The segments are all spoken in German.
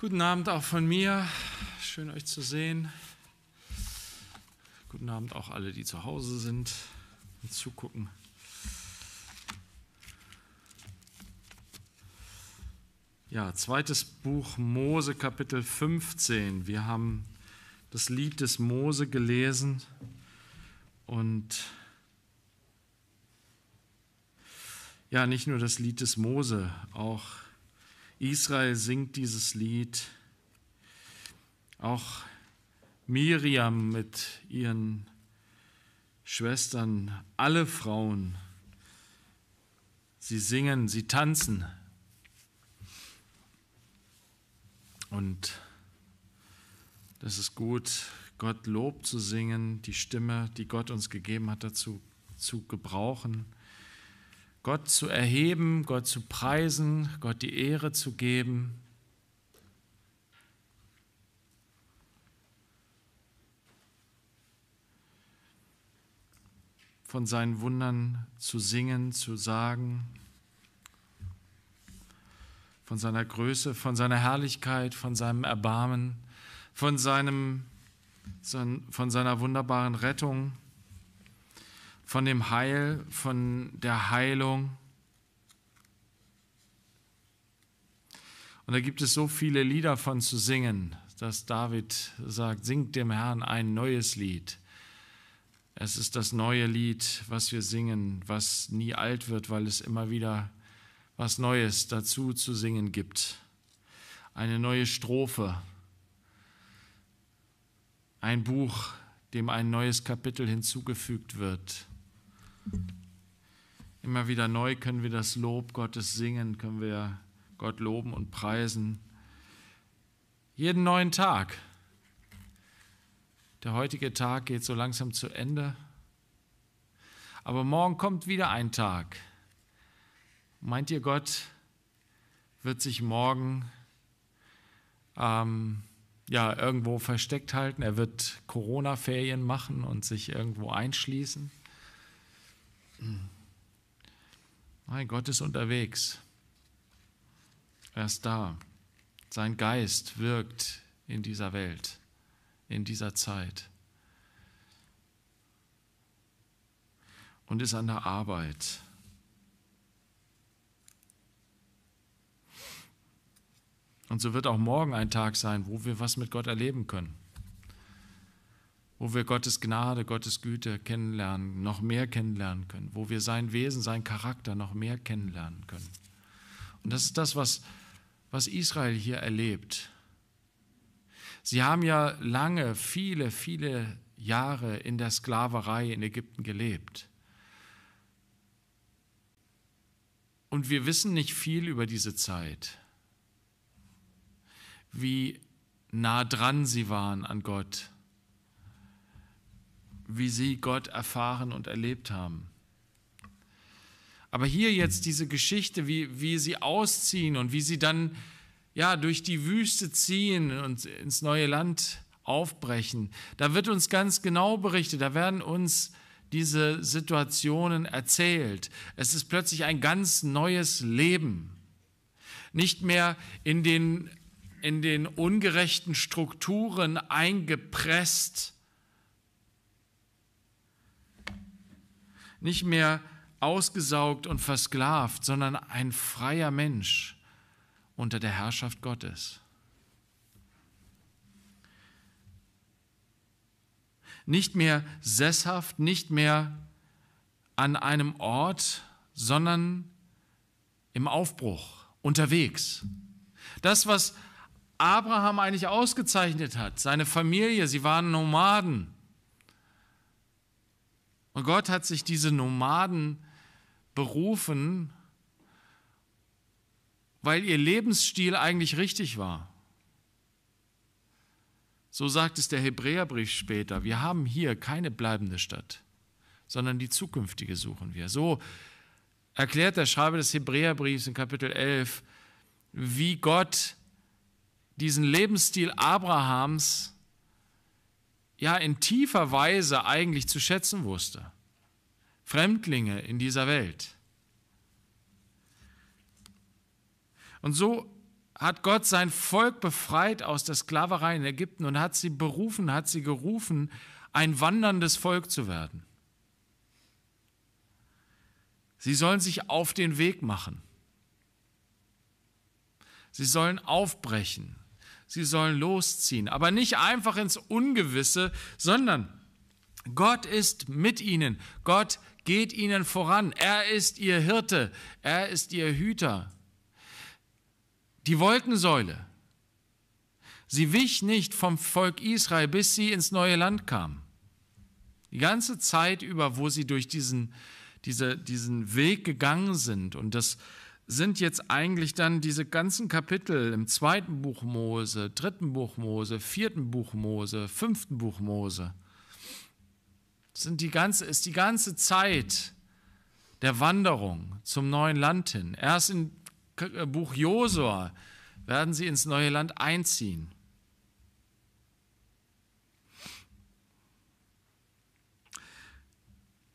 Guten Abend auch von mir. Schön euch zu sehen. Guten Abend auch alle, die zu Hause sind und zugucken. Ja, zweites Buch Mose Kapitel 15. Wir haben das Lied des Mose gelesen und ja, nicht nur das Lied des Mose, auch Israel singt dieses Lied. Auch Miriam mit ihren Schwestern, alle Frauen, sie singen, sie tanzen. Und das ist gut, Gott Lob zu singen, die Stimme, die Gott uns gegeben hat, dazu zu gebrauchen. Gott zu erheben, Gott zu preisen, Gott die Ehre zu geben. von seinen Wundern zu singen, zu sagen, von seiner Größe, von seiner Herrlichkeit, von seinem Erbarmen, von, seinem, von seiner wunderbaren Rettung von dem Heil, von der Heilung. Und da gibt es so viele Lieder von zu singen, dass David sagt, singt dem Herrn ein neues Lied. Es ist das neue Lied, was wir singen, was nie alt wird, weil es immer wieder was Neues dazu zu singen gibt. Eine neue Strophe, ein Buch, dem ein neues Kapitel hinzugefügt wird. Immer wieder neu können wir das Lob Gottes singen, können wir Gott loben und preisen. Jeden neuen Tag. Der heutige Tag geht so langsam zu Ende. Aber morgen kommt wieder ein Tag. Meint ihr, Gott wird sich morgen ähm, ja, irgendwo versteckt halten? Er wird Corona-Ferien machen und sich irgendwo einschließen? Nein, Gott ist unterwegs. Er ist da. Sein Geist wirkt in dieser Welt, in dieser Zeit. Und ist an der Arbeit. Und so wird auch morgen ein Tag sein, wo wir was mit Gott erleben können wo wir Gottes Gnade, Gottes Güte kennenlernen, noch mehr kennenlernen können, wo wir sein Wesen, sein Charakter noch mehr kennenlernen können. Und das ist das, was, was Israel hier erlebt. Sie haben ja lange, viele, viele Jahre in der Sklaverei in Ägypten gelebt. Und wir wissen nicht viel über diese Zeit, wie nah dran sie waren an Gott, wie sie Gott erfahren und erlebt haben. Aber hier jetzt diese Geschichte, wie, wie sie ausziehen und wie sie dann ja, durch die Wüste ziehen und ins neue Land aufbrechen, da wird uns ganz genau berichtet, da werden uns diese Situationen erzählt. Es ist plötzlich ein ganz neues Leben. Nicht mehr in den, in den ungerechten Strukturen eingepresst, nicht mehr ausgesaugt und versklavt, sondern ein freier Mensch unter der Herrschaft Gottes. Nicht mehr sesshaft, nicht mehr an einem Ort, sondern im Aufbruch, unterwegs. Das, was Abraham eigentlich ausgezeichnet hat, seine Familie, sie waren Nomaden. Und Gott hat sich diese Nomaden berufen, weil ihr Lebensstil eigentlich richtig war. So sagt es der Hebräerbrief später. Wir haben hier keine bleibende Stadt, sondern die zukünftige suchen wir. So erklärt der Schreiber des Hebräerbriefs in Kapitel 11, wie Gott diesen Lebensstil Abrahams ja in tiefer Weise eigentlich zu schätzen wusste. Fremdlinge in dieser Welt. Und so hat Gott sein Volk befreit aus der Sklaverei in Ägypten und hat sie berufen, hat sie gerufen, ein wanderndes Volk zu werden. Sie sollen sich auf den Weg machen. Sie sollen aufbrechen sie sollen losziehen. Aber nicht einfach ins Ungewisse, sondern Gott ist mit ihnen. Gott geht ihnen voran. Er ist ihr Hirte. Er ist ihr Hüter. Die Wolkensäule. Sie wich nicht vom Volk Israel, bis sie ins neue Land kam. Die ganze Zeit über, wo sie durch diesen, diese, diesen Weg gegangen sind und das, sind jetzt eigentlich dann diese ganzen Kapitel im zweiten Buch Mose, dritten Buch Mose, vierten Buch Mose, fünften Buch Mose. Sind die ganze, ist die ganze Zeit der Wanderung zum neuen Land hin. Erst in äh, Buch Josua werden sie ins neue Land einziehen.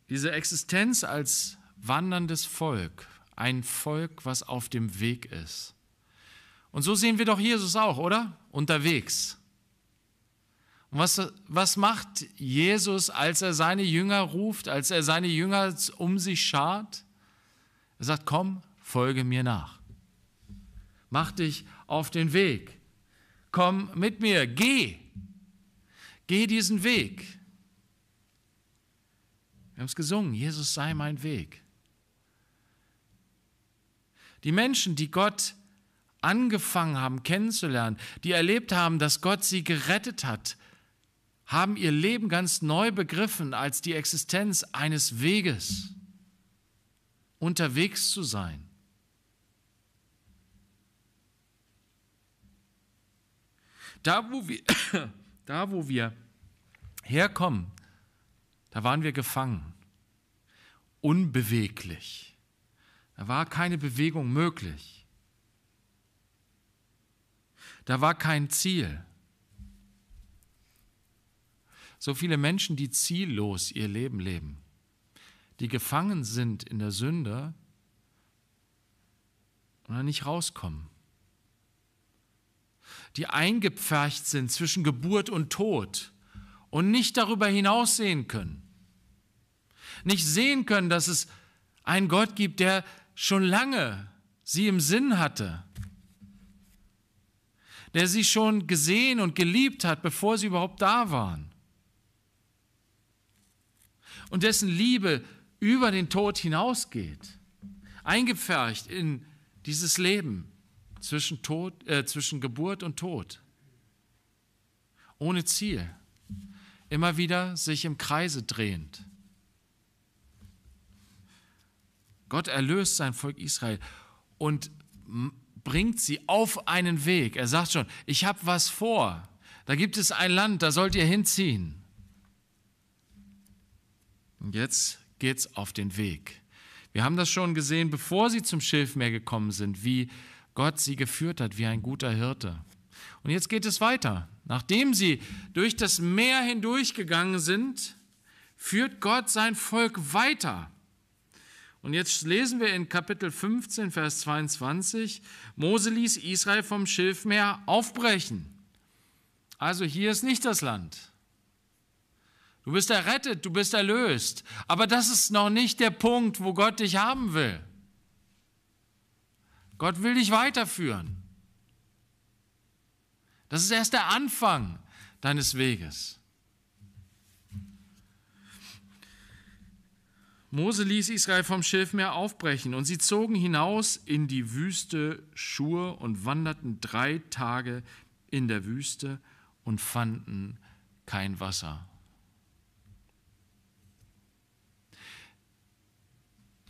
Diese Existenz als wanderndes Volk ein Volk, was auf dem Weg ist. Und so sehen wir doch Jesus auch, oder? Unterwegs. Und was, was macht Jesus, als er seine Jünger ruft, als er seine Jünger um sich schart? Er sagt, komm, folge mir nach. Mach dich auf den Weg. Komm mit mir, geh. Geh diesen Weg. Wir haben es gesungen, Jesus sei mein Weg. Die Menschen, die Gott angefangen haben kennenzulernen, die erlebt haben, dass Gott sie gerettet hat, haben ihr Leben ganz neu begriffen als die Existenz eines Weges, unterwegs zu sein. Da wo, wir, da, wo wir herkommen, da waren wir gefangen, unbeweglich war keine Bewegung möglich. Da war kein Ziel. So viele Menschen, die ziellos ihr Leben leben, die gefangen sind in der Sünde und dann nicht rauskommen. Die eingepfercht sind zwischen Geburt und Tod und nicht darüber hinaus sehen können. Nicht sehen können, dass es einen Gott gibt, der schon lange sie im Sinn hatte, der sie schon gesehen und geliebt hat, bevor sie überhaupt da waren. Und dessen Liebe über den Tod hinausgeht, eingepfercht in dieses Leben zwischen, Tod, äh, zwischen Geburt und Tod, ohne Ziel, immer wieder sich im Kreise drehend. Gott erlöst sein Volk Israel und bringt sie auf einen Weg. Er sagt schon, ich habe was vor. Da gibt es ein Land, da sollt ihr hinziehen. Und jetzt geht's auf den Weg. Wir haben das schon gesehen, bevor sie zum Schilfmeer gekommen sind, wie Gott sie geführt hat, wie ein guter Hirte. Und jetzt geht es weiter. Nachdem sie durch das Meer hindurchgegangen sind, führt Gott sein Volk weiter. Und jetzt lesen wir in Kapitel 15, Vers 22, Mose ließ Israel vom Schilfmeer aufbrechen. Also hier ist nicht das Land. Du bist errettet, du bist erlöst. Aber das ist noch nicht der Punkt, wo Gott dich haben will. Gott will dich weiterführen. Das ist erst der Anfang deines Weges. Mose ließ Israel vom Schilfmeer aufbrechen und sie zogen hinaus in die Wüste Schur und wanderten drei Tage in der Wüste und fanden kein Wasser.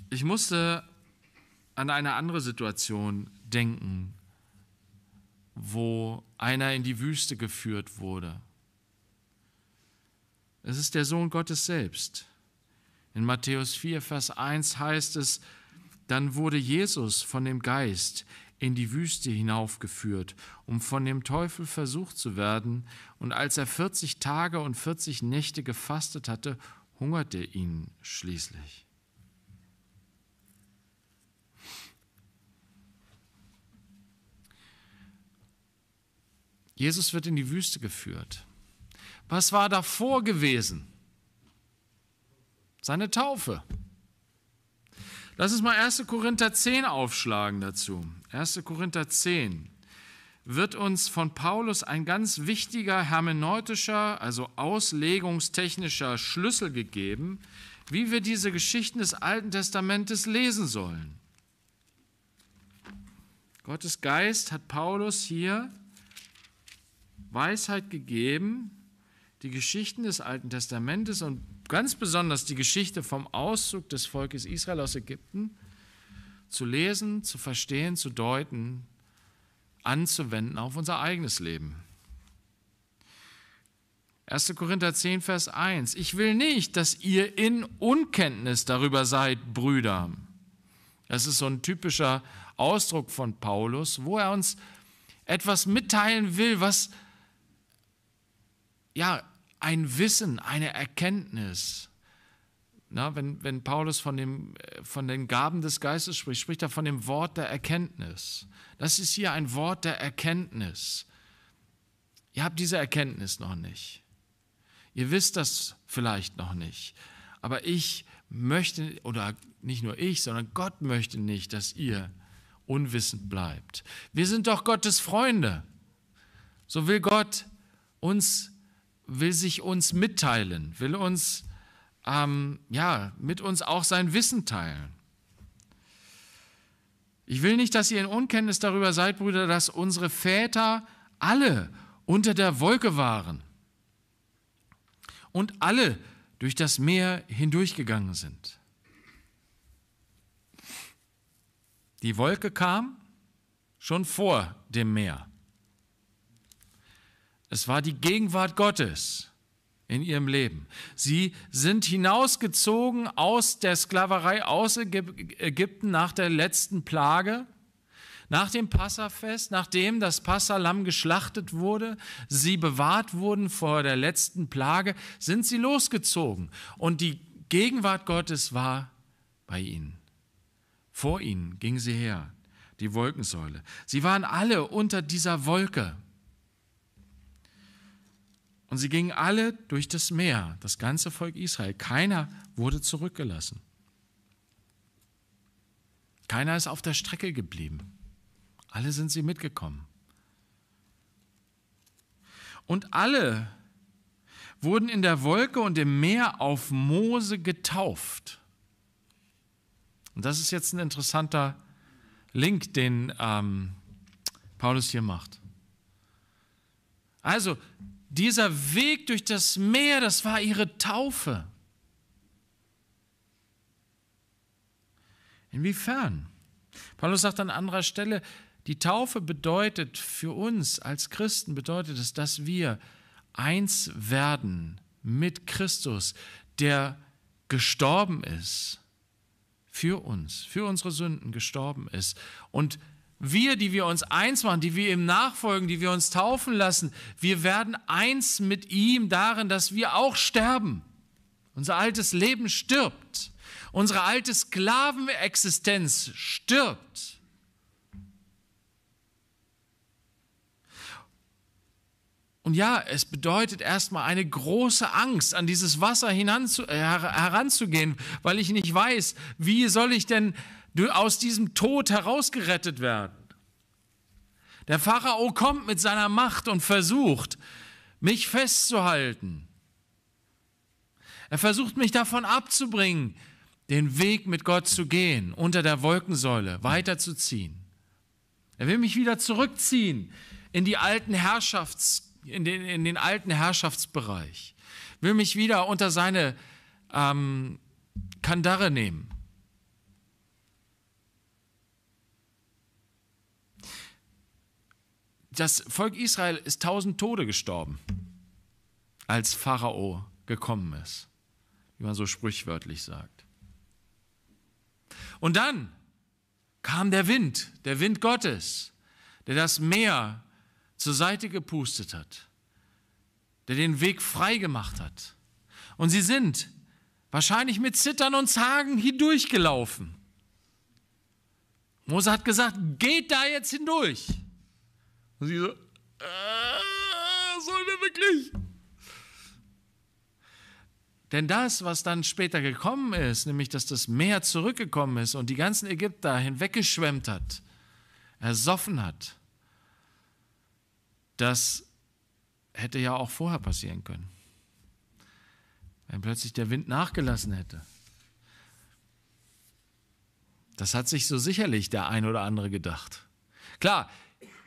Ich musste an eine andere Situation denken, wo einer in die Wüste geführt wurde. Es ist der Sohn Gottes selbst. In Matthäus 4, Vers 1 heißt es, dann wurde Jesus von dem Geist in die Wüste hinaufgeführt, um von dem Teufel versucht zu werden, und als er 40 Tage und 40 Nächte gefastet hatte, hungerte ihn schließlich. Jesus wird in die Wüste geführt. Was war davor gewesen? seine Taufe. Lass uns mal 1. Korinther 10 aufschlagen dazu. 1. Korinther 10 wird uns von Paulus ein ganz wichtiger hermeneutischer, also auslegungstechnischer Schlüssel gegeben, wie wir diese Geschichten des Alten Testamentes lesen sollen. Gottes Geist hat Paulus hier Weisheit gegeben, die Geschichten des Alten Testamentes und ganz besonders die Geschichte vom Auszug des Volkes Israel aus Ägypten zu lesen, zu verstehen, zu deuten, anzuwenden auf unser eigenes Leben. 1. Korinther 10, Vers 1. Ich will nicht, dass ihr in Unkenntnis darüber seid, Brüder. Das ist so ein typischer Ausdruck von Paulus, wo er uns etwas mitteilen will, was ja ein Wissen, eine Erkenntnis. Na, wenn, wenn Paulus von, dem, äh, von den Gaben des Geistes spricht, spricht er von dem Wort der Erkenntnis. Das ist hier ein Wort der Erkenntnis. Ihr habt diese Erkenntnis noch nicht. Ihr wisst das vielleicht noch nicht. Aber ich möchte, oder nicht nur ich, sondern Gott möchte nicht, dass ihr unwissend bleibt. Wir sind doch Gottes Freunde. So will Gott uns will sich uns mitteilen, will uns ähm, ja mit uns auch sein Wissen teilen. Ich will nicht, dass ihr in Unkenntnis darüber seid, Brüder, dass unsere Väter alle unter der Wolke waren und alle durch das Meer hindurchgegangen sind. Die Wolke kam schon vor dem Meer. Es war die Gegenwart Gottes in ihrem Leben. Sie sind hinausgezogen aus der Sklaverei aus Ägypten nach der letzten Plage, nach dem Passafest, nachdem das Passalamm geschlachtet wurde, sie bewahrt wurden vor der letzten Plage, sind sie losgezogen und die Gegenwart Gottes war bei ihnen. Vor ihnen ging sie her, die Wolkensäule. Sie waren alle unter dieser Wolke. Und sie gingen alle durch das Meer, das ganze Volk Israel. Keiner wurde zurückgelassen. Keiner ist auf der Strecke geblieben. Alle sind sie mitgekommen. Und alle wurden in der Wolke und im Meer auf Mose getauft. Und das ist jetzt ein interessanter Link, den ähm, Paulus hier macht. Also, dieser Weg durch das Meer, das war ihre Taufe. Inwiefern? Paulus sagt an anderer Stelle, die Taufe bedeutet für uns als Christen, bedeutet es, dass wir eins werden mit Christus, der gestorben ist, für uns, für unsere Sünden gestorben ist und wir, die wir uns eins machen, die wir ihm nachfolgen, die wir uns taufen lassen, wir werden eins mit ihm darin, dass wir auch sterben. Unser altes Leben stirbt. Unsere alte Sklavenexistenz stirbt. Und ja, es bedeutet erstmal eine große Angst, an dieses Wasser äh, heranzugehen, weil ich nicht weiß, wie soll ich denn aus diesem Tod herausgerettet werden. Der Pharao kommt mit seiner Macht und versucht, mich festzuhalten. Er versucht, mich davon abzubringen, den Weg mit Gott zu gehen, unter der Wolkensäule weiterzuziehen. Er will mich wieder zurückziehen in, die alten Herrschafts, in, den, in den alten Herrschaftsbereich, will mich wieder unter seine ähm, Kandare nehmen. das Volk Israel ist tausend Tode gestorben, als Pharao gekommen ist, wie man so sprichwörtlich sagt. Und dann kam der Wind, der Wind Gottes, der das Meer zur Seite gepustet hat, der den Weg frei gemacht hat. Und sie sind wahrscheinlich mit Zittern und Zagen hindurchgelaufen. Mose hat gesagt, geht da jetzt hindurch. Und sie so, äh, sollen wir wirklich? Denn das, was dann später gekommen ist, nämlich dass das Meer zurückgekommen ist und die ganzen Ägypter hinweggeschwemmt hat, ersoffen hat, das hätte ja auch vorher passieren können. Wenn plötzlich der Wind nachgelassen hätte. Das hat sich so sicherlich der ein oder andere gedacht. Klar,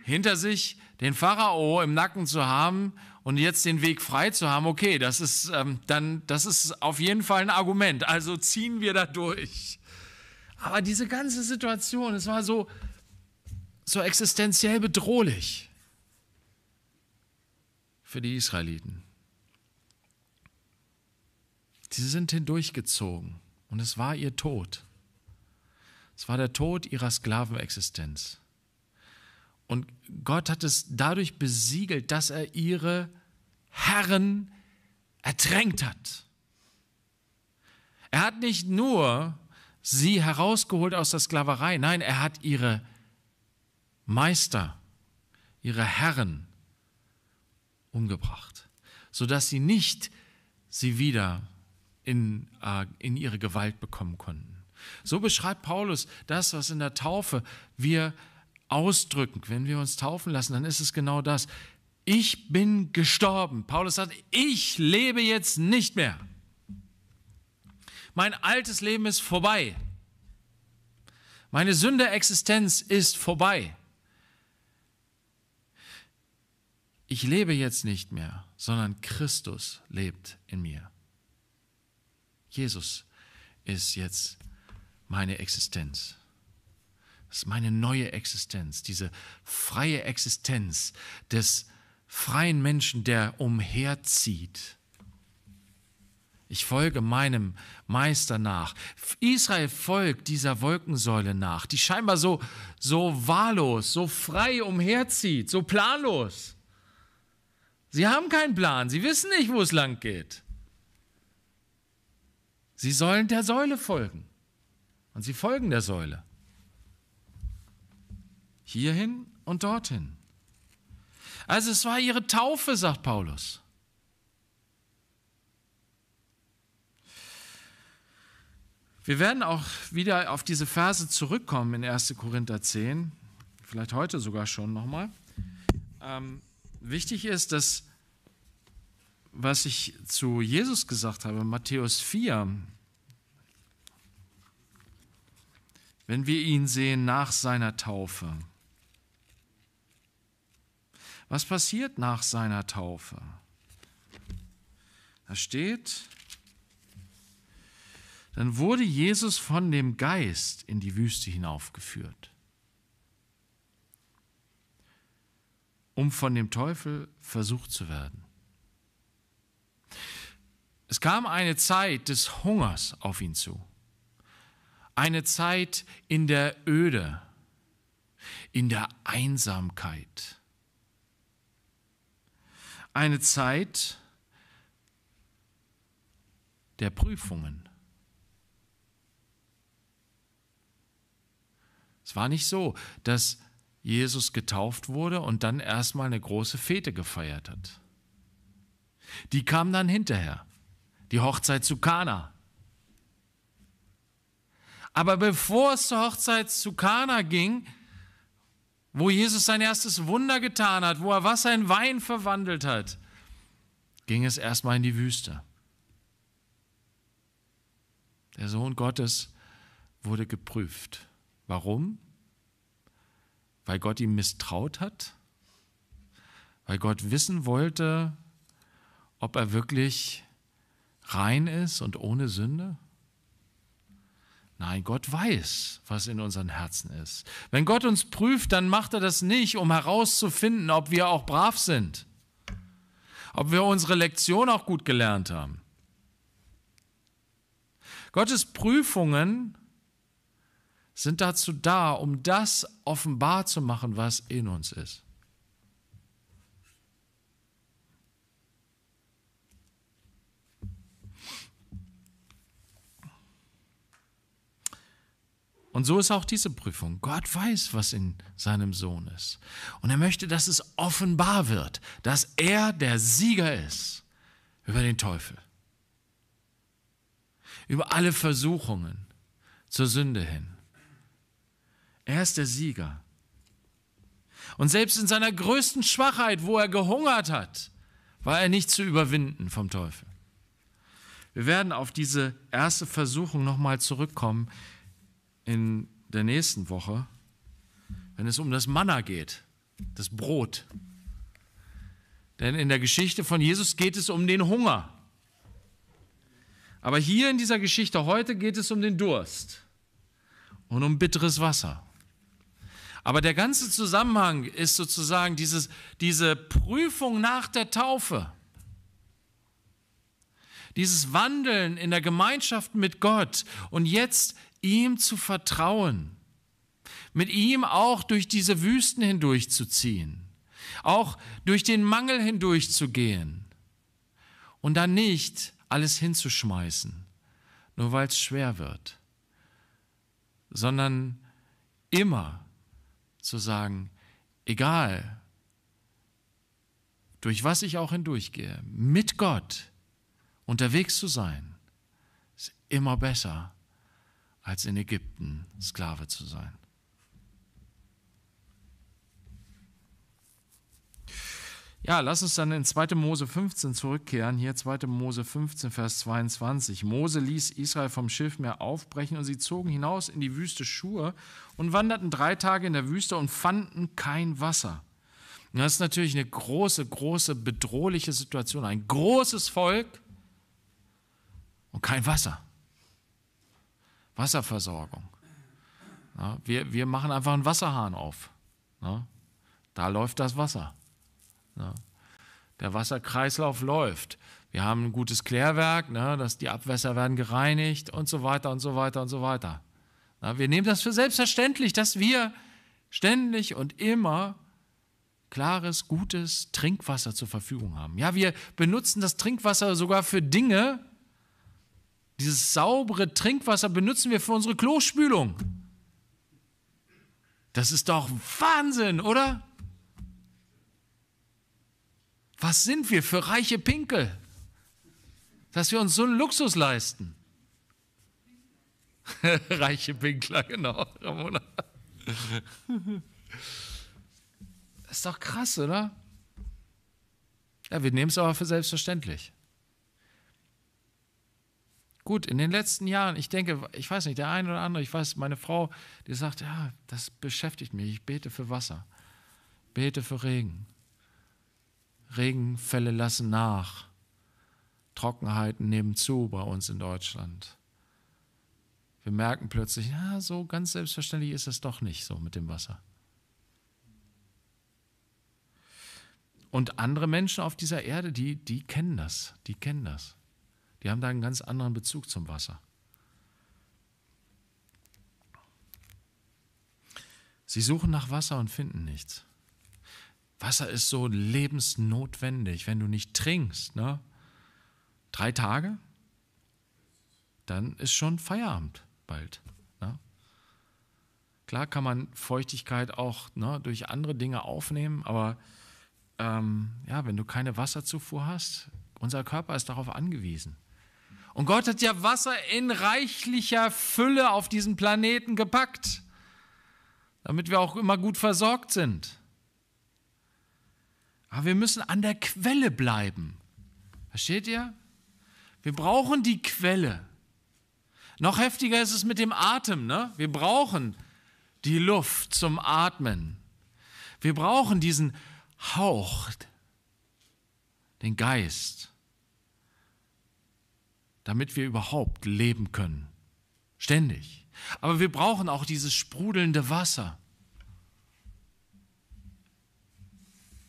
hinter sich den Pharao im Nacken zu haben und jetzt den Weg frei zu haben, okay, das ist ähm, dann, das ist auf jeden Fall ein Argument. Also ziehen wir da durch. Aber diese ganze Situation, es war so, so existenziell bedrohlich für die Israeliten. Sie sind hindurchgezogen und es war ihr Tod. Es war der Tod ihrer Sklavenexistenz. Und Gott hat es dadurch besiegelt, dass er ihre Herren ertränkt hat. Er hat nicht nur sie herausgeholt aus der Sklaverei, nein, er hat ihre Meister, ihre Herren umgebracht, sodass sie nicht sie wieder in, äh, in ihre Gewalt bekommen konnten. So beschreibt Paulus das, was in der Taufe wir ausdrücken. Wenn wir uns taufen lassen, dann ist es genau das. Ich bin gestorben. Paulus sagt, ich lebe jetzt nicht mehr. Mein altes Leben ist vorbei. Meine Sünderexistenz ist vorbei. Ich lebe jetzt nicht mehr, sondern Christus lebt in mir. Jesus ist jetzt meine Existenz. Das ist meine neue Existenz, diese freie Existenz des freien Menschen, der umherzieht. Ich folge meinem Meister nach. Israel folgt dieser Wolkensäule nach, die scheinbar so, so wahllos, so frei umherzieht, so planlos. Sie haben keinen Plan, sie wissen nicht, wo es lang geht. Sie sollen der Säule folgen. Und sie folgen der Säule hierhin und dorthin. Also es war ihre Taufe, sagt Paulus. Wir werden auch wieder auf diese Verse zurückkommen in 1. Korinther 10, vielleicht heute sogar schon nochmal. Ähm, wichtig ist, dass, was ich zu Jesus gesagt habe, Matthäus 4, wenn wir ihn sehen nach seiner Taufe, was passiert nach seiner Taufe? Da steht, dann wurde Jesus von dem Geist in die Wüste hinaufgeführt, um von dem Teufel versucht zu werden. Es kam eine Zeit des Hungers auf ihn zu, eine Zeit in der Öde, in der Einsamkeit eine Zeit der Prüfungen. Es war nicht so, dass Jesus getauft wurde und dann erstmal eine große Fete gefeiert hat. Die kam dann hinterher, die Hochzeit zu Kana. Aber bevor es zur Hochzeit zu Kana ging, wo Jesus sein erstes Wunder getan hat, wo er Wasser in Wein verwandelt hat, ging es erstmal in die Wüste. Der Sohn Gottes wurde geprüft. Warum? Weil Gott ihm misstraut hat? Weil Gott wissen wollte, ob er wirklich rein ist und ohne Sünde? Nein, Gott weiß, was in unseren Herzen ist. Wenn Gott uns prüft, dann macht er das nicht, um herauszufinden, ob wir auch brav sind, ob wir unsere Lektion auch gut gelernt haben. Gottes Prüfungen sind dazu da, um das offenbar zu machen, was in uns ist. Und so ist auch diese Prüfung. Gott weiß, was in seinem Sohn ist. Und er möchte, dass es offenbar wird, dass er der Sieger ist über den Teufel, über alle Versuchungen zur Sünde hin. Er ist der Sieger. Und selbst in seiner größten Schwachheit, wo er gehungert hat, war er nicht zu überwinden vom Teufel. Wir werden auf diese erste Versuchung nochmal zurückkommen in der nächsten Woche, wenn es um das Manna geht, das Brot. Denn in der Geschichte von Jesus geht es um den Hunger. Aber hier in dieser Geschichte heute geht es um den Durst und um bitteres Wasser. Aber der ganze Zusammenhang ist sozusagen dieses, diese Prüfung nach der Taufe. Dieses Wandeln in der Gemeinschaft mit Gott und jetzt ihm zu vertrauen, mit ihm auch durch diese Wüsten hindurchzuziehen, auch durch den Mangel hindurchzugehen und dann nicht alles hinzuschmeißen, nur weil es schwer wird, sondern immer zu sagen, egal, durch was ich auch hindurchgehe, mit Gott unterwegs zu sein, ist immer besser als in Ägypten Sklave zu sein. Ja, lass uns dann in 2. Mose 15 zurückkehren. Hier 2. Mose 15, Vers 22. Mose ließ Israel vom Schilfmeer aufbrechen und sie zogen hinaus in die Wüste Schur und wanderten drei Tage in der Wüste und fanden kein Wasser. das ist natürlich eine große, große, bedrohliche Situation. Ein großes Volk und kein Wasser. Wasserversorgung. Ja, wir, wir machen einfach einen Wasserhahn auf. Ja, da läuft das Wasser. Ja, der Wasserkreislauf läuft. Wir haben ein gutes Klärwerk, ne, dass die Abwässer werden gereinigt und so weiter und so weiter und so weiter. wir nehmen das für selbstverständlich, dass wir ständig und immer klares, gutes Trinkwasser zur Verfügung haben. Ja, wir benutzen das Trinkwasser sogar für Dinge, dieses saubere Trinkwasser benutzen wir für unsere Klospülung. Das ist doch Wahnsinn, oder? Was sind wir für reiche Pinkel, dass wir uns so einen Luxus leisten? reiche Pinkler, genau, Ramona. das ist doch krass, oder? Ja, wir nehmen es aber für selbstverständlich. Gut, in den letzten Jahren, ich denke, ich weiß nicht, der eine oder andere, ich weiß, meine Frau, die sagt, ja, das beschäftigt mich, ich bete für Wasser, bete für Regen. Regenfälle lassen nach. Trockenheiten nehmen zu bei uns in Deutschland. Wir merken plötzlich, ja, so ganz selbstverständlich ist es doch nicht so mit dem Wasser. Und andere Menschen auf dieser Erde, die, die kennen das, die kennen das. Die haben da einen ganz anderen Bezug zum Wasser. Sie suchen nach Wasser und finden nichts. Wasser ist so lebensnotwendig. Wenn du nicht trinkst, ne? drei Tage, dann ist schon Feierabend bald. Ne? Klar kann man Feuchtigkeit auch ne, durch andere Dinge aufnehmen, aber ähm, ja, wenn du keine Wasserzufuhr hast, unser Körper ist darauf angewiesen. Und Gott hat ja Wasser in reichlicher Fülle auf diesen Planeten gepackt, damit wir auch immer gut versorgt sind. Aber wir müssen an der Quelle bleiben. Versteht ihr? Wir brauchen die Quelle. Noch heftiger ist es mit dem Atem. Ne? Wir brauchen die Luft zum Atmen. Wir brauchen diesen Hauch, den Geist damit wir überhaupt leben können. Ständig. Aber wir brauchen auch dieses sprudelnde Wasser.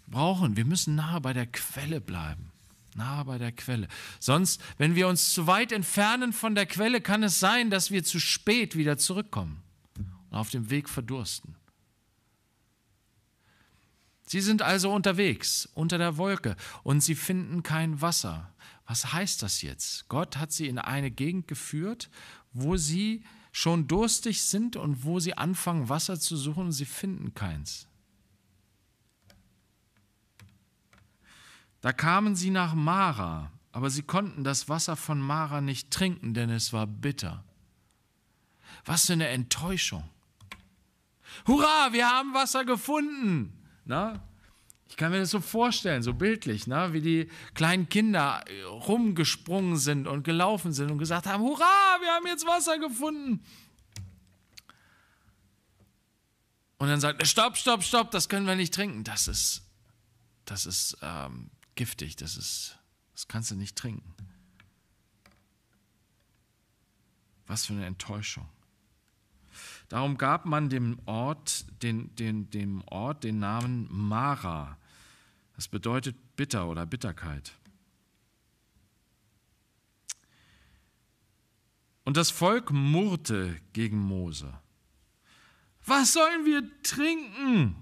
Brauchen, wir müssen nahe bei der Quelle bleiben. Nahe bei der Quelle. Sonst, wenn wir uns zu weit entfernen von der Quelle, kann es sein, dass wir zu spät wieder zurückkommen und auf dem Weg verdursten. Sie sind also unterwegs, unter der Wolke, und sie finden kein Wasser. Was heißt das jetzt? Gott hat sie in eine Gegend geführt, wo sie schon durstig sind und wo sie anfangen, Wasser zu suchen und sie finden keins. Da kamen sie nach Mara, aber sie konnten das Wasser von Mara nicht trinken, denn es war bitter. Was für eine Enttäuschung. Hurra, wir haben Wasser gefunden. Na? Ich kann mir das so vorstellen, so bildlich, ne? wie die kleinen Kinder äh, rumgesprungen sind und gelaufen sind und gesagt haben, hurra, wir haben jetzt Wasser gefunden. Und dann sagt, stopp, stopp, stopp, das können wir nicht trinken. Das ist, das ist ähm, giftig, das ist, das kannst du nicht trinken. Was für eine Enttäuschung. Darum gab man dem Ort den, den, dem Ort den Namen Mara. Das bedeutet bitter oder Bitterkeit. Und das Volk murrte gegen Mose. Was sollen wir trinken?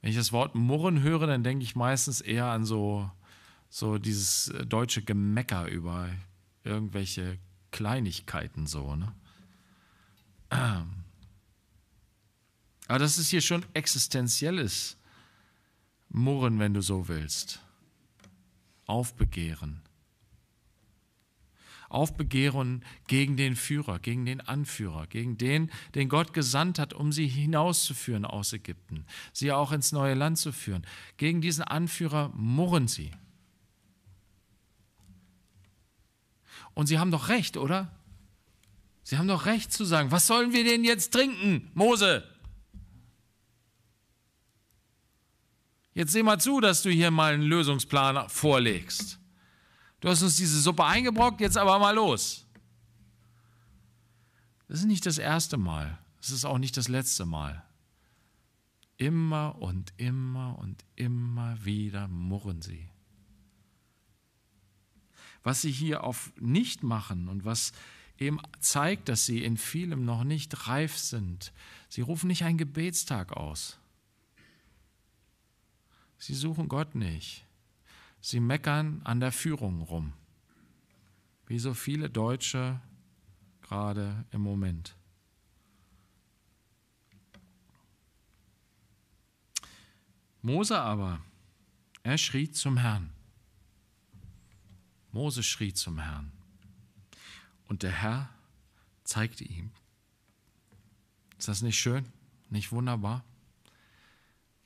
Wenn ich das Wort murren höre, dann denke ich meistens eher an so, so dieses äh, deutsche Gemecker über irgendwelche Kleinigkeiten so. Ne? Ah. Aber das ist hier schon existenzielles Murren, wenn du so willst. Aufbegehren. Aufbegehren gegen den Führer, gegen den Anführer, gegen den, den Gott gesandt hat, um sie hinauszuführen aus Ägypten, sie auch ins neue Land zu führen. Gegen diesen Anführer murren sie. Und sie haben doch recht, oder? Sie haben doch recht zu sagen, was sollen wir denn jetzt trinken, Mose? Jetzt seh mal zu, dass du hier mal einen Lösungsplan vorlegst. Du hast uns diese Suppe eingebrockt, jetzt aber mal los. Das ist nicht das erste Mal. Das ist auch nicht das letzte Mal. Immer und immer und immer wieder murren sie. Was sie hier auf nicht machen und was eben zeigt, dass sie in vielem noch nicht reif sind. Sie rufen nicht einen Gebetstag aus. Sie suchen Gott nicht. Sie meckern an der Führung rum, wie so viele Deutsche gerade im Moment. Mose aber, er schrie zum Herrn. Mose schrie zum Herrn. Und der Herr zeigte ihm. Ist das nicht schön? Nicht wunderbar?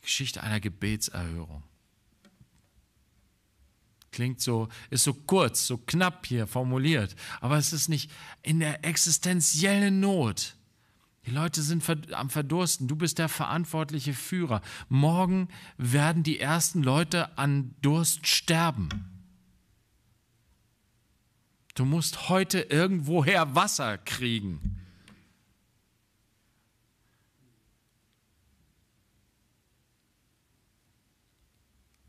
Geschichte einer Gebetserhörung. Klingt so, ist so kurz, so knapp hier formuliert, aber es ist nicht in der existenziellen Not. Die Leute sind am Verdursten. Du bist der verantwortliche Führer. Morgen werden die ersten Leute an Durst sterben. Du musst heute irgendwoher Wasser kriegen.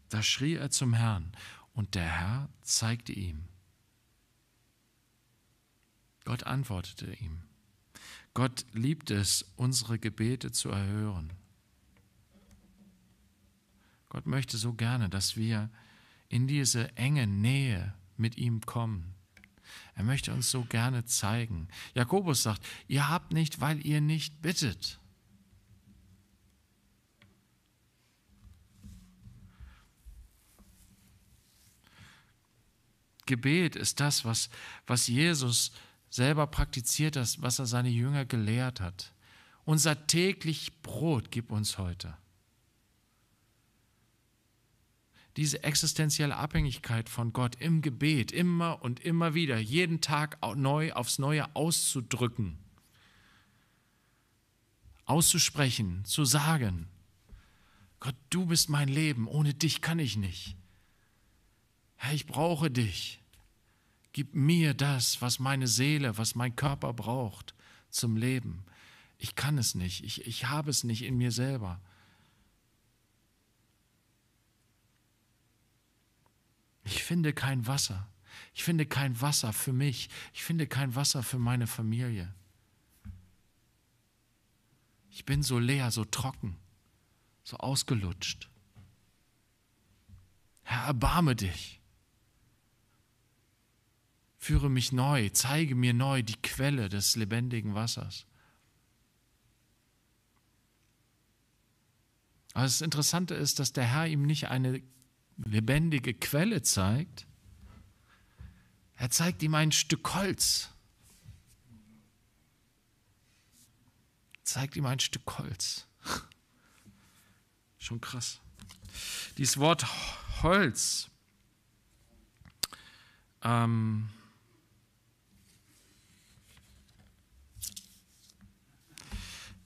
Da schrie er zum Herrn und der Herr zeigte ihm. Gott antwortete ihm. Gott liebt es, unsere Gebete zu erhören. Gott möchte so gerne, dass wir in diese enge Nähe mit ihm kommen. Er möchte uns so gerne zeigen. Jakobus sagt, ihr habt nicht, weil ihr nicht bittet. Gebet ist das, was, was Jesus selber praktiziert hat, was er seine Jünger gelehrt hat. Unser täglich Brot gib uns heute. diese existenzielle Abhängigkeit von Gott im Gebet immer und immer wieder, jeden Tag neu aufs Neue auszudrücken, auszusprechen, zu sagen, Gott, du bist mein Leben, ohne dich kann ich nicht. Herr, ich brauche dich. Gib mir das, was meine Seele, was mein Körper braucht zum Leben. Ich kann es nicht, ich, ich habe es nicht in mir selber. Ich finde kein Wasser. Ich finde kein Wasser für mich. Ich finde kein Wasser für meine Familie. Ich bin so leer, so trocken, so ausgelutscht. Herr, erbarme dich. Führe mich neu, zeige mir neu die Quelle des lebendigen Wassers. Aber das Interessante ist, dass der Herr ihm nicht eine lebendige Quelle zeigt, er zeigt ihm ein Stück Holz. zeigt ihm ein Stück Holz. Schon krass. Dieses Wort Holz ähm,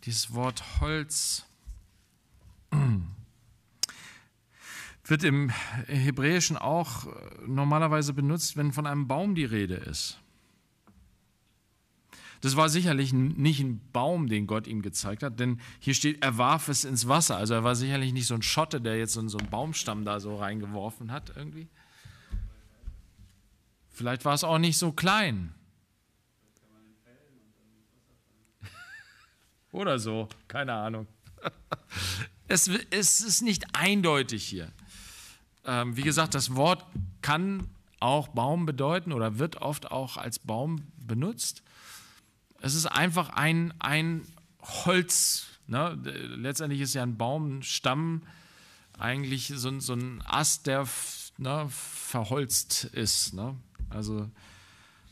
dieses Wort Holz wird im Hebräischen auch äh, normalerweise benutzt, wenn von einem Baum die Rede ist. Das war sicherlich nicht ein Baum, den Gott ihm gezeigt hat, denn hier steht, er warf es ins Wasser. Also er war sicherlich nicht so ein Schotte, der jetzt so einen Baumstamm da so reingeworfen hat irgendwie. Vielleicht war es auch nicht so klein. Oder so, keine Ahnung. Es, ist nicht eindeutig hier. Ähm, wie gesagt, das Wort kann auch Baum bedeuten oder wird oft auch als Baum benutzt. Es ist einfach ein, ein Holz. Ne? Letztendlich ist ja ein Baumstamm eigentlich so, so ein Ast, der ne, verholzt ist. Ne? Also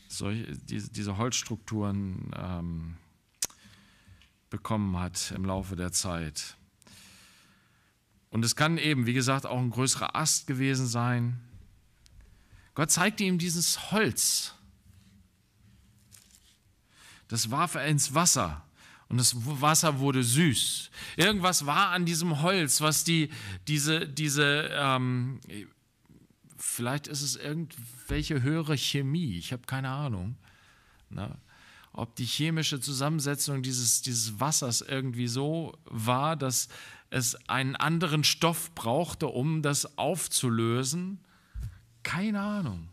solche, diese, diese Holzstrukturen ähm, bekommen hat im Laufe der Zeit. Und es kann eben, wie gesagt, auch ein größerer Ast gewesen sein. Gott zeigte ihm dieses Holz. Das warf er ins Wasser und das Wasser wurde süß. Irgendwas war an diesem Holz, was die, diese, diese, ähm, vielleicht ist es irgendwelche höhere Chemie, ich habe keine Ahnung. Na, ne? ob die chemische Zusammensetzung dieses, dieses Wassers irgendwie so war, dass es einen anderen Stoff brauchte, um das aufzulösen. Keine Ahnung.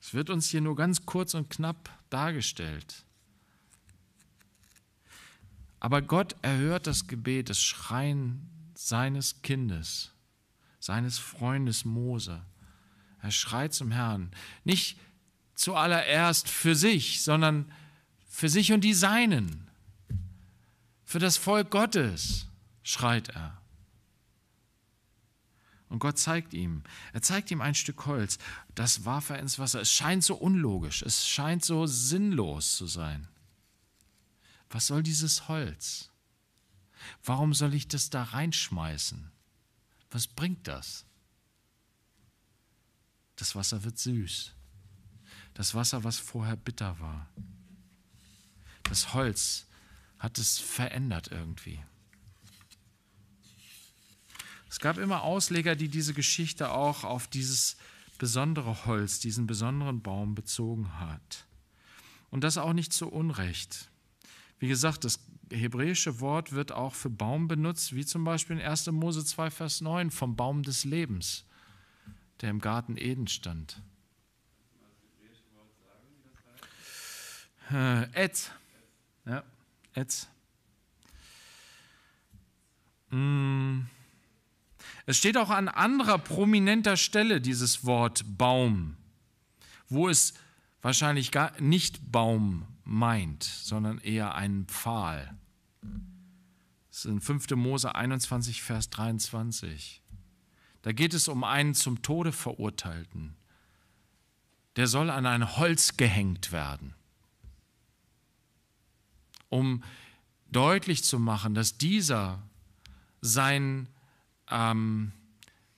Es wird uns hier nur ganz kurz und knapp dargestellt. Aber Gott erhört das Gebet, das Schreien seines Kindes, seines Freundes Mose. Er schreit zum Herrn. Nicht zuallererst für sich, sondern für sich und die Seinen. Für das Volk Gottes schreit er. Und Gott zeigt ihm, er zeigt ihm ein Stück Holz, das warf er ins Wasser. Es scheint so unlogisch, es scheint so sinnlos zu sein. Was soll dieses Holz? Warum soll ich das da reinschmeißen? Was bringt das? Das Wasser wird süß. Das Wasser, was vorher bitter war. Das Holz hat es verändert irgendwie. Es gab immer Ausleger, die diese Geschichte auch auf dieses besondere Holz, diesen besonderen Baum bezogen hat. Und das auch nicht zu Unrecht. Wie gesagt, das hebräische Wort wird auch für Baum benutzt, wie zum Beispiel in 1. Mose 2, Vers 9 vom Baum des Lebens, der im Garten Eden stand. Äh, Ed. Ja. Ads. Mm. Es steht auch an anderer prominenter Stelle dieses Wort Baum, wo es wahrscheinlich gar nicht Baum meint, sondern eher einen Pfahl. Das ist in 5. Mose 21, Vers 23. Da geht es um einen zum Tode verurteilten. Der soll an ein Holz gehängt werden um deutlich zu machen, dass dieser sein, ähm,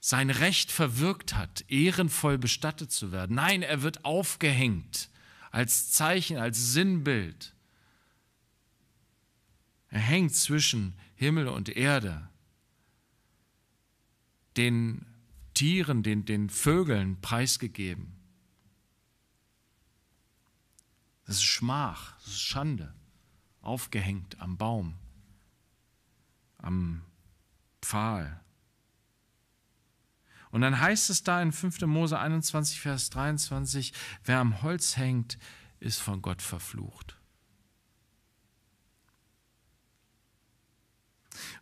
sein Recht verwirkt hat, ehrenvoll bestattet zu werden. Nein, er wird aufgehängt als Zeichen, als Sinnbild. Er hängt zwischen Himmel und Erde. Den Tieren, den, den Vögeln preisgegeben. Das ist Schmach, das ist Schande aufgehängt am Baum, am Pfahl. Und dann heißt es da in 5. Mose 21, Vers 23, wer am Holz hängt, ist von Gott verflucht.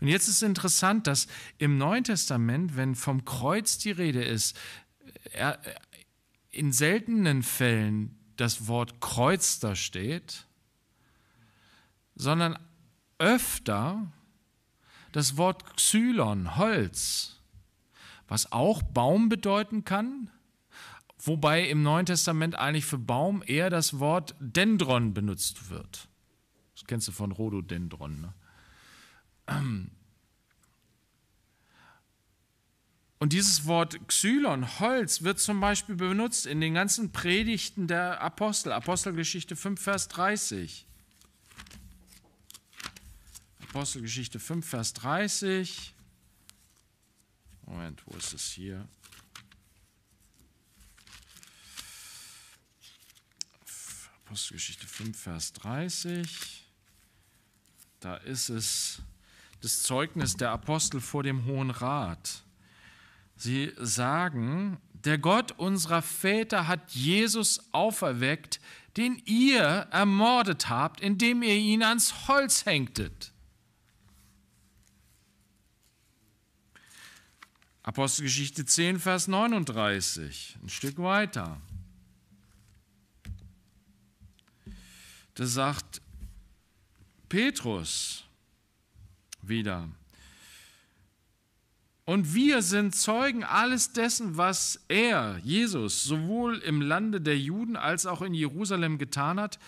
Und jetzt ist interessant, dass im Neuen Testament, wenn vom Kreuz die Rede ist, in seltenen Fällen das Wort Kreuz da steht, sondern öfter das Wort Xylon, Holz, was auch Baum bedeuten kann, wobei im Neuen Testament eigentlich für Baum eher das Wort Dendron benutzt wird. Das kennst du von Rhododendron. Ne? Und dieses Wort Xylon, Holz, wird zum Beispiel benutzt in den ganzen Predigten der Apostel, Apostelgeschichte 5, Vers 30. Apostelgeschichte 5, Vers 30. Moment, wo ist es hier? 5, Apostelgeschichte 5, Vers 30. Da ist es das Zeugnis der Apostel vor dem Hohen Rat. Sie sagen, der Gott unserer Väter hat Jesus auferweckt, den ihr ermordet habt, indem ihr ihn ans Holz hängtet. Apostelgeschichte 10, Vers 39, ein Stück weiter. Da sagt Petrus wieder, und wir sind Zeugen alles dessen, was er, Jesus, sowohl im Lande der Juden als auch in Jerusalem getan hat.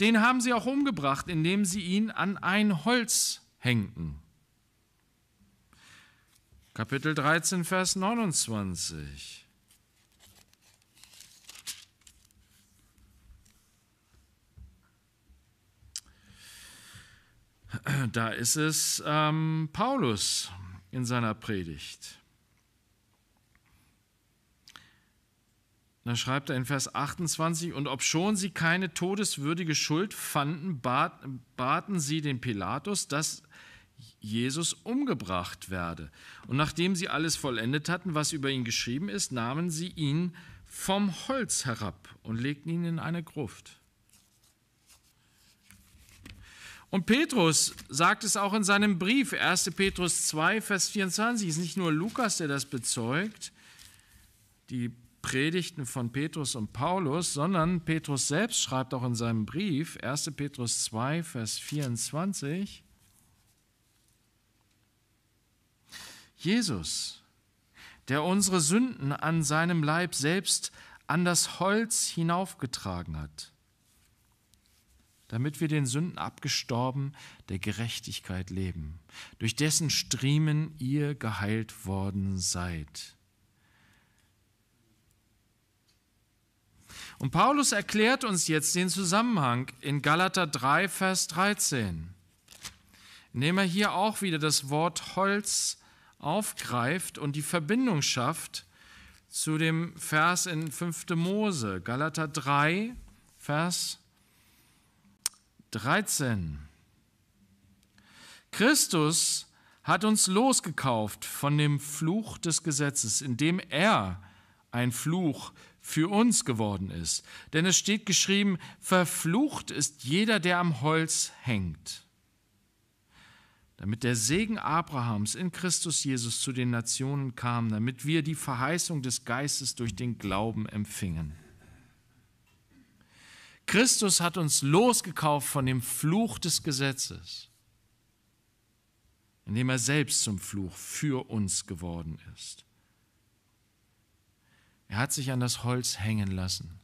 Den haben sie auch umgebracht, indem sie ihn an ein Holz hängten. Kapitel 13, Vers 29. Da ist es ähm, Paulus in seiner Predigt. Da schreibt er in Vers 28, und obschon sie keine todeswürdige Schuld fanden, baten, sie den Pilatus, dass Jesus umgebracht werde. Und nachdem sie alles vollendet hatten, was über ihn geschrieben ist, nahmen sie ihn vom Holz herab und legten ihn in eine Gruft. Und Petrus sagt es auch in seinem Brief, 1. Petrus 2, Vers 24, es ist nicht nur Lukas, der das bezeugt, die Predigten von Petrus und Paulus, sondern Petrus selbst schreibt auch in seinem Brief, 1. Petrus 2, Vers 24, Jesus, der unsere Sünden an seinem Leib selbst an das Holz hinaufgetragen hat, damit wir den Sünden abgestorben der Gerechtigkeit leben, durch dessen Striemen ihr geheilt worden seid. Und Paulus erklärt uns jetzt den Zusammenhang in Galater 3, Vers 13, indem er hier auch wieder das Wort Holz aufgreift und die Verbindung schafft zu dem Vers in 5. Mose, Galater 3, Vers 13. Christus hat uns losgekauft von dem Fluch des Gesetzes, indem er ein Fluch für uns geworden ist. Denn es steht geschrieben, verflucht ist jeder, der am Holz hängt damit der Segen Abrahams in Christus Jesus zu den Nationen kam, damit wir die Verheißung des Geistes durch den Glauben empfingen. Christus hat uns losgekauft von dem Fluch des Gesetzes, indem er selbst zum Fluch für uns geworden ist. Er hat sich an das Holz hängen lassen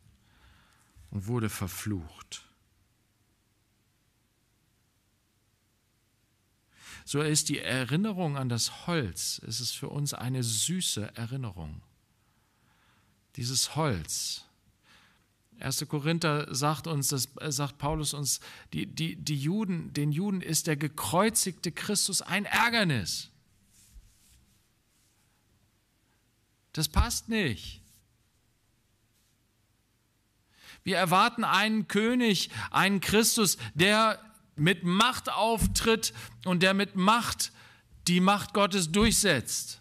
und wurde verflucht. So ist die Erinnerung an das Holz, es ist für uns eine süße Erinnerung. Dieses Holz. 1. Korinther sagt uns, das äh, sagt Paulus uns, die, die, die Juden, den Juden ist der gekreuzigte Christus ein Ärgernis. Das passt nicht. Wir erwarten einen König, einen Christus, der mit Macht auftritt und der mit Macht die Macht Gottes durchsetzt.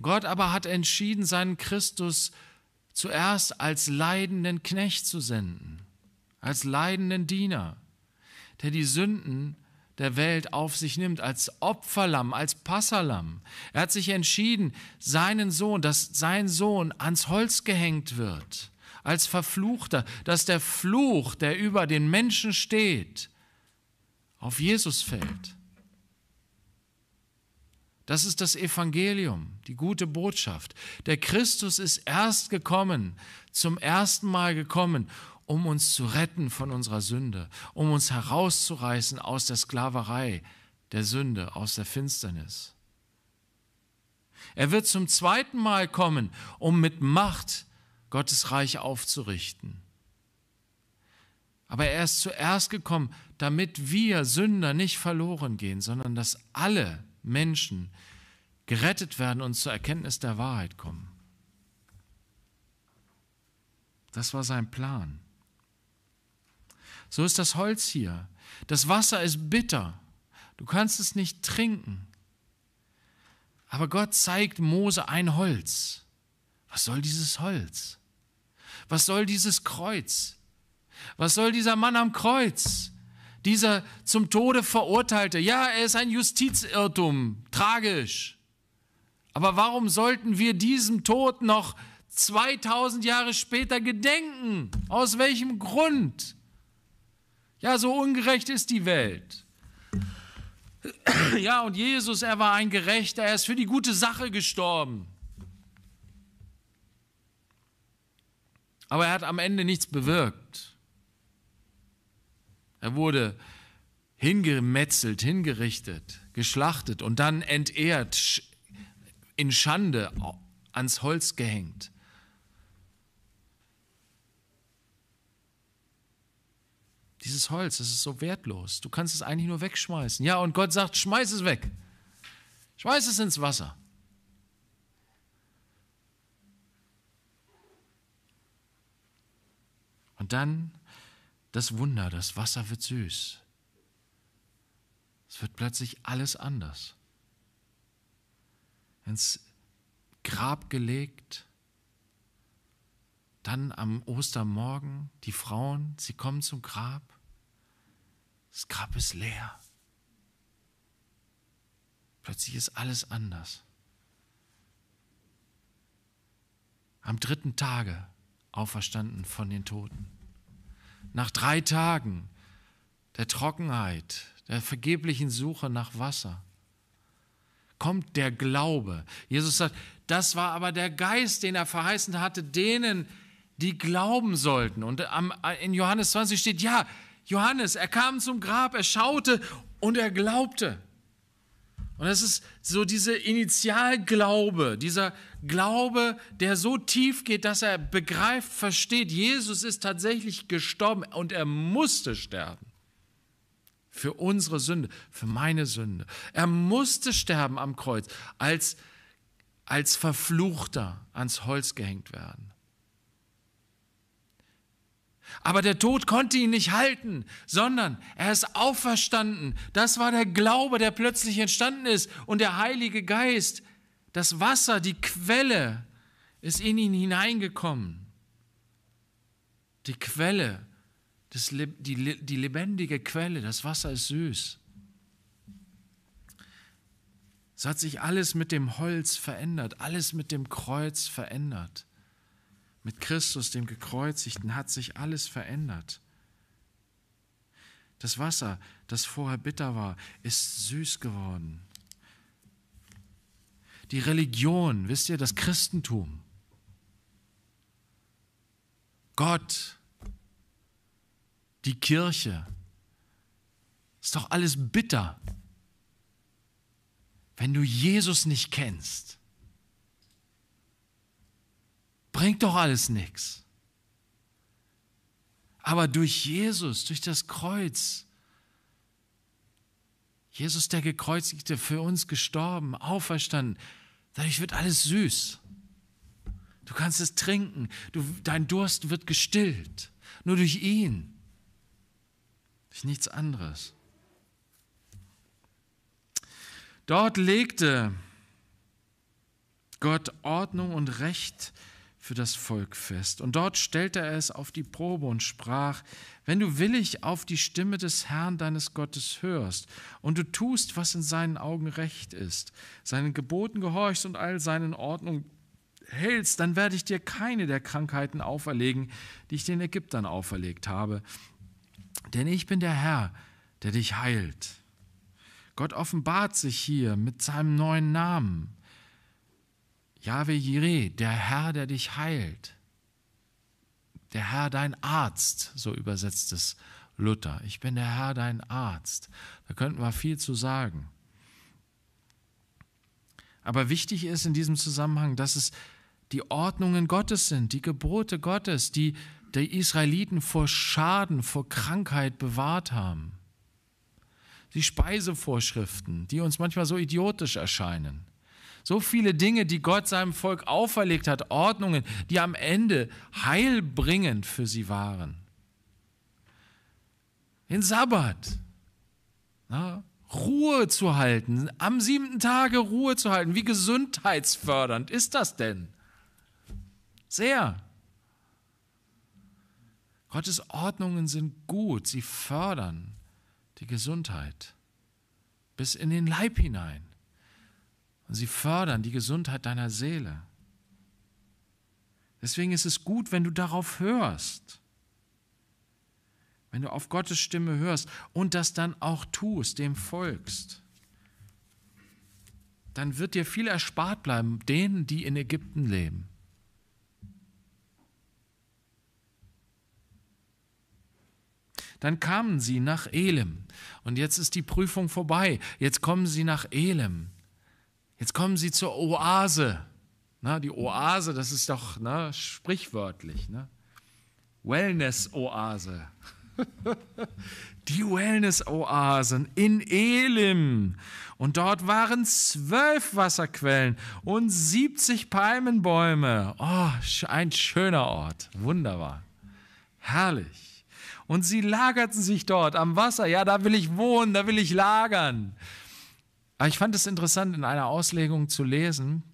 Gott aber hat entschieden, seinen Christus zuerst als leidenden Knecht zu senden, als leidenden Diener, der die Sünden der Welt auf sich nimmt, als Opferlamm, als Passalam. Er hat sich entschieden, seinen Sohn, dass sein Sohn ans Holz gehängt wird als Verfluchter, dass der Fluch, der über den Menschen steht, auf Jesus fällt. Das ist das Evangelium, die gute Botschaft. Der Christus ist erst gekommen, zum ersten Mal gekommen, um uns zu retten von unserer Sünde, um uns herauszureißen aus der Sklaverei, der Sünde, aus der Finsternis. Er wird zum zweiten Mal kommen, um mit Macht zu Gottes Reich aufzurichten. Aber er ist zuerst gekommen, damit wir Sünder nicht verloren gehen, sondern dass alle Menschen gerettet werden und zur Erkenntnis der Wahrheit kommen. Das war sein Plan. So ist das Holz hier. Das Wasser ist bitter. Du kannst es nicht trinken. Aber Gott zeigt Mose ein Holz. Was soll dieses Holz? Was soll dieses Kreuz? Was soll dieser Mann am Kreuz? Dieser zum Tode verurteilte. Ja, er ist ein Justizirrtum, tragisch. Aber warum sollten wir diesem Tod noch 2000 Jahre später gedenken? Aus welchem Grund? Ja, so ungerecht ist die Welt. Ja, und Jesus, er war ein Gerechter, er ist für die gute Sache gestorben. Aber er hat am Ende nichts bewirkt. Er wurde hingemetzelt, hingerichtet, geschlachtet und dann entehrt, in Schande ans Holz gehängt. Dieses Holz, das ist so wertlos. Du kannst es eigentlich nur wegschmeißen. Ja, und Gott sagt, schmeiß es weg. Schmeiß es ins Wasser. dann das Wunder, das Wasser wird süß. Es wird plötzlich alles anders. Ins Grab gelegt, dann am Ostermorgen die Frauen, sie kommen zum Grab. Das Grab ist leer. Plötzlich ist alles anders. Am dritten Tage auferstanden von den Toten nach drei Tagen der Trockenheit, der vergeblichen Suche nach Wasser, kommt der Glaube. Jesus sagt, das war aber der Geist, den er verheißen hatte, denen, die glauben sollten. Und in Johannes 20 steht, ja, Johannes, er kam zum Grab, er schaute und er glaubte. Und das ist so diese Initialglaube, dieser Glaube, der so tief geht, dass er begreift, versteht, Jesus ist tatsächlich gestorben und er musste sterben. Für unsere Sünde, für meine Sünde. Er musste sterben am Kreuz, als, als Verfluchter ans Holz gehängt werden. Aber der Tod konnte ihn nicht halten, sondern er ist auferstanden. Das war der Glaube, der plötzlich entstanden ist. Und der Heilige Geist, das Wasser, die Quelle, ist in ihn hineingekommen. Die Quelle, das, die, die lebendige Quelle, das Wasser ist süß. Es hat sich alles mit dem Holz verändert, alles mit dem Kreuz verändert. Mit Christus, dem Gekreuzigten, hat sich alles verändert. Das Wasser, das vorher bitter war, ist süß geworden. Die Religion, wisst ihr, das Christentum. Gott, die Kirche, ist doch alles bitter, wenn du Jesus nicht kennst. Bringt doch alles nichts. Aber durch Jesus, durch das Kreuz, Jesus der Gekreuzigte, für uns gestorben, auferstanden, dadurch wird alles süß. Du kannst es trinken, du, dein Durst wird gestillt, nur durch ihn, durch nichts anderes. Dort legte Gott Ordnung und Recht für das Volk fest. Und dort stellte er es auf die Probe und sprach, wenn du willig auf die Stimme des Herrn deines Gottes hörst und du tust, was in seinen Augen recht ist, seinen Geboten gehorchst und all seinen Ordnungen hältst, dann werde ich dir keine der Krankheiten auferlegen, die ich den Ägyptern auferlegt habe. Denn ich bin der Herr, der dich heilt. Gott offenbart sich hier mit seinem neuen Namen. Yahweh Jireh, der Herr, der dich heilt. Der Herr, dein Arzt, so übersetzt es Luther. Ich bin der Herr, dein Arzt. Da könnten wir viel zu sagen. Aber wichtig ist in diesem Zusammenhang, dass es die Ordnungen Gottes sind, die Gebote Gottes, die die Israeliten vor Schaden, vor Krankheit bewahrt haben. Die Speisevorschriften, die uns manchmal so idiotisch erscheinen. So viele Dinge, die Gott seinem Volk auferlegt hat, Ordnungen, die am Ende heilbringend für sie waren. Den Sabbat, na, Ruhe zu halten, am siebten Tage Ruhe zu halten. Wie gesundheitsfördernd ist das denn? Sehr. Gottes Ordnungen sind gut, sie fördern die Gesundheit bis in den Leib hinein. Und sie fördern die Gesundheit deiner Seele. Deswegen ist es gut, wenn du darauf hörst. Wenn du auf Gottes Stimme hörst und das dann auch tust, dem folgst. Dann wird dir viel erspart bleiben, denen, die in Ägypten leben. Dann kamen sie nach Elim. Und jetzt ist die Prüfung vorbei. Jetzt kommen sie nach Elim. Jetzt kommen sie zur Oase. Na, die Oase, das ist doch na, sprichwörtlich. Ne? Wellness-Oase. die Wellness-Oasen in Elim. Und dort waren zwölf Wasserquellen und 70 Palmenbäume. Oh, ein schöner Ort. Wunderbar. Herrlich. Und sie lagerten sich dort am Wasser. Ja, da will ich wohnen, da will ich lagern. Aber ich fand es interessant, in einer Auslegung zu lesen,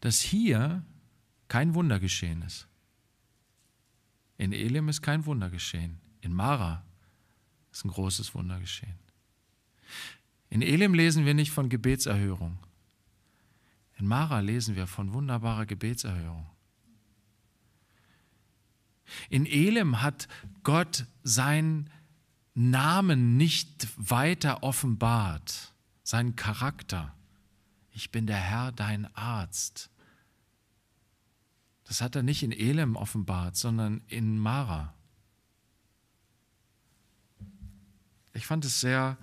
dass hier kein Wunder geschehen ist. In Elim ist kein Wunder geschehen. In Mara ist ein großes Wunder geschehen. In Elim lesen wir nicht von Gebetserhörung. In Mara lesen wir von wunderbarer Gebetserhörung. In Elim hat Gott sein Namen nicht weiter offenbart, seinen Charakter. Ich bin der Herr, dein Arzt. Das hat er nicht in Elem offenbart, sondern in Mara. Ich fand es sehr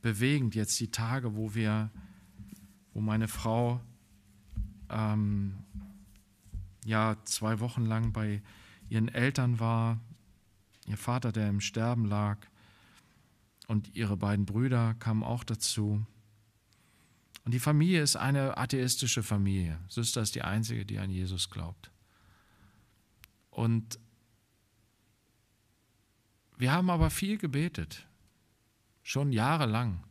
bewegend jetzt die Tage, wo wir, wo meine Frau ähm, ja zwei Wochen lang bei ihren Eltern war, ihr Vater, der im Sterben lag, und ihre beiden Brüder kamen auch dazu. Und die Familie ist eine atheistische Familie. Süster ist die einzige, die an Jesus glaubt. Und wir haben aber viel gebetet, schon jahrelang,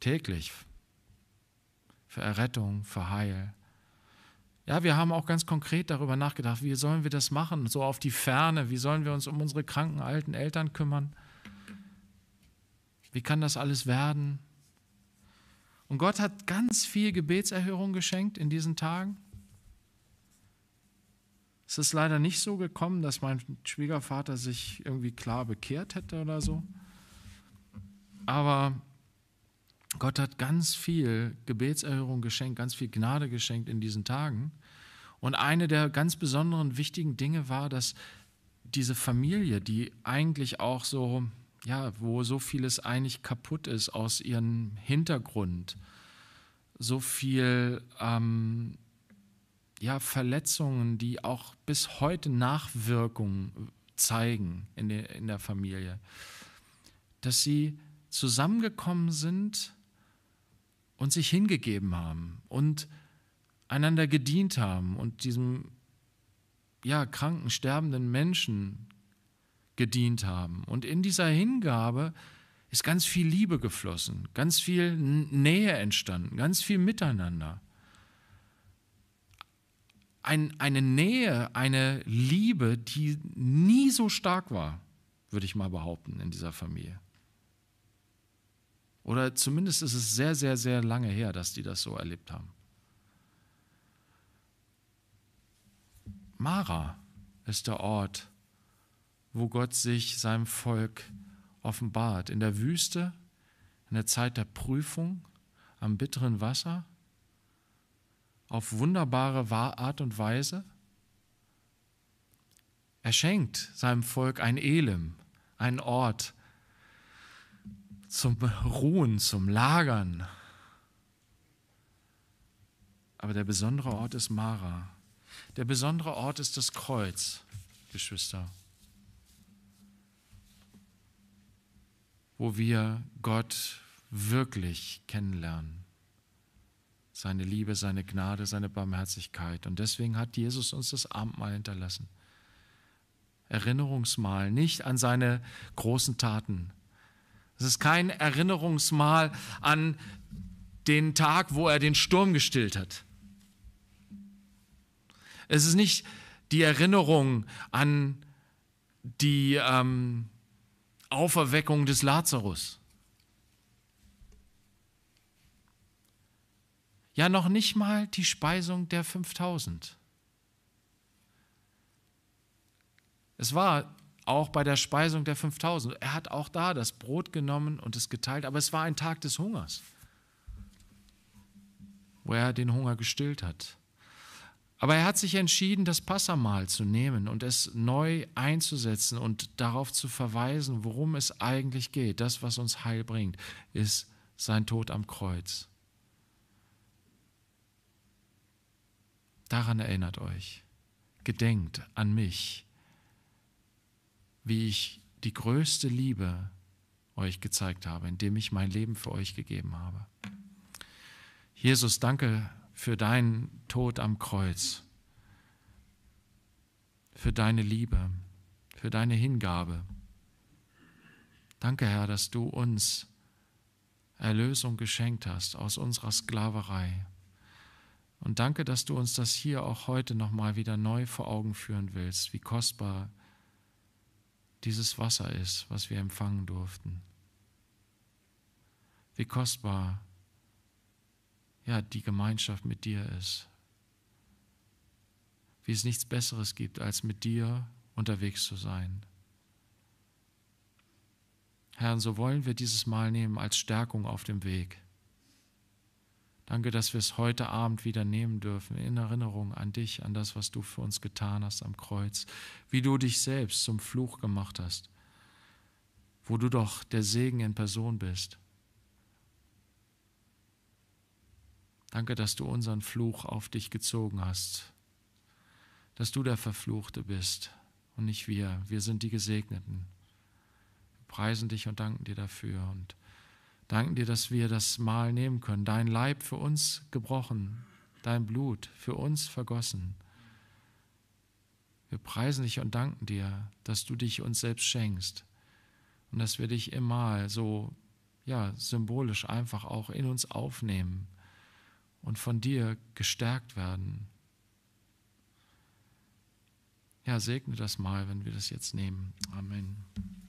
täglich, für Errettung, für Heil. Ja, wir haben auch ganz konkret darüber nachgedacht, wie sollen wir das machen, so auf die Ferne, wie sollen wir uns um unsere kranken alten Eltern kümmern wie kann das alles werden? Und Gott hat ganz viel Gebetserhörung geschenkt in diesen Tagen. Es ist leider nicht so gekommen, dass mein Schwiegervater sich irgendwie klar bekehrt hätte oder so. Aber Gott hat ganz viel Gebetserhörung geschenkt, ganz viel Gnade geschenkt in diesen Tagen. Und eine der ganz besonderen wichtigen Dinge war, dass diese Familie, die eigentlich auch so ja, wo so vieles eigentlich kaputt ist aus ihrem Hintergrund, so viel ähm, ja, Verletzungen, die auch bis heute Nachwirkungen zeigen in, de, in der Familie, dass sie zusammengekommen sind und sich hingegeben haben und einander gedient haben und diesem ja, kranken, sterbenden Menschen gedient haben. Und in dieser Hingabe ist ganz viel Liebe geflossen, ganz viel Nähe entstanden, ganz viel Miteinander. Ein, eine Nähe, eine Liebe, die nie so stark war, würde ich mal behaupten, in dieser Familie. Oder zumindest ist es sehr, sehr, sehr lange her, dass die das so erlebt haben. Mara ist der Ort, wo Gott sich seinem Volk offenbart. In der Wüste, in der Zeit der Prüfung, am bitteren Wasser, auf wunderbare Art und Weise. Er schenkt seinem Volk ein Elem, einen Ort zum Ruhen, zum Lagern. Aber der besondere Ort ist Mara. Der besondere Ort ist das Kreuz, Geschwister. wo wir Gott wirklich kennenlernen. Seine Liebe, seine Gnade, seine Barmherzigkeit. Und deswegen hat Jesus uns das Abendmahl hinterlassen. Erinnerungsmahl, nicht an seine großen Taten. Es ist kein Erinnerungsmahl an den Tag, wo er den Sturm gestillt hat. Es ist nicht die Erinnerung an die ähm, Auferweckung des Lazarus. Ja, noch nicht mal die Speisung der 5000. Es war auch bei der Speisung der 5000. Er hat auch da das Brot genommen und es geteilt, aber es war ein Tag des Hungers, wo er den Hunger gestillt hat. Aber er hat sich entschieden, das Passamal zu nehmen und es neu einzusetzen und darauf zu verweisen, worum es eigentlich geht. Das, was uns Heil bringt, ist sein Tod am Kreuz. Daran erinnert euch, gedenkt an mich, wie ich die größte Liebe euch gezeigt habe, indem ich mein Leben für euch gegeben habe. Jesus, danke für deinen Tod am Kreuz, für deine Liebe, für deine Hingabe. Danke, Herr, dass du uns Erlösung geschenkt hast aus unserer Sklaverei. Und danke, dass du uns das hier auch heute nochmal wieder neu vor Augen führen willst, wie kostbar dieses Wasser ist, was wir empfangen durften. Wie kostbar ja, die Gemeinschaft mit dir ist. Wie es nichts Besseres gibt, als mit dir unterwegs zu sein. Herr, so wollen wir dieses Mal nehmen als Stärkung auf dem Weg. Danke, dass wir es heute Abend wieder nehmen dürfen, in Erinnerung an dich, an das, was du für uns getan hast am Kreuz, wie du dich selbst zum Fluch gemacht hast, wo du doch der Segen in Person bist. Danke, dass du unseren Fluch auf dich gezogen hast, dass du der Verfluchte bist und nicht wir. Wir sind die Gesegneten. Wir preisen dich und danken dir dafür und danken dir, dass wir das Mahl nehmen können. Dein Leib für uns gebrochen, dein Blut für uns vergossen. Wir preisen dich und danken dir, dass du dich uns selbst schenkst und dass wir dich im Mahl so ja symbolisch einfach auch in uns aufnehmen und von dir gestärkt werden. Ja, segne das mal, wenn wir das jetzt nehmen. Amen.